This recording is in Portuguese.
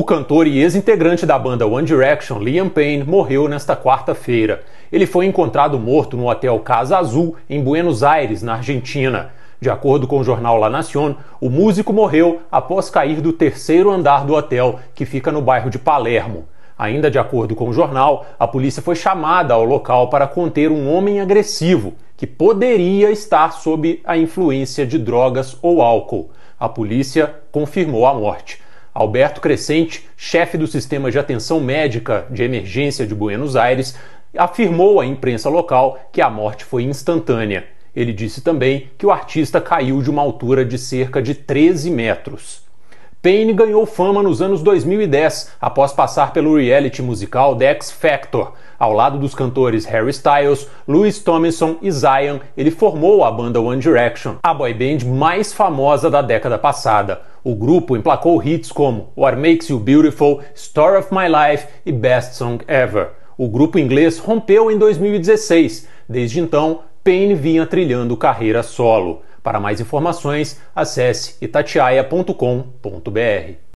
O cantor e ex-integrante da banda One Direction, Liam Payne, morreu nesta quarta-feira. Ele foi encontrado morto no hotel Casa Azul, em Buenos Aires, na Argentina. De acordo com o jornal La Nación, o músico morreu após cair do terceiro andar do hotel, que fica no bairro de Palermo. Ainda de acordo com o jornal, a polícia foi chamada ao local para conter um homem agressivo que poderia estar sob a influência de drogas ou álcool. A polícia confirmou a morte. Alberto Crescente, chefe do sistema de atenção médica de emergência de Buenos Aires, afirmou à imprensa local que a morte foi instantânea. Ele disse também que o artista caiu de uma altura de cerca de 13 metros. Payne ganhou fama nos anos 2010 após passar pelo reality musical The X Factor. Ao lado dos cantores Harry Styles, Louis Tomlinson e Zion, ele formou a banda One Direction, a boy band mais famosa da década passada. O grupo emplacou hits como What Makes You Beautiful, Story of My Life e Best Song Ever. O grupo inglês rompeu em 2016. Desde então, Payne vinha trilhando carreira solo. Para mais informações, acesse itatiaia.com.br.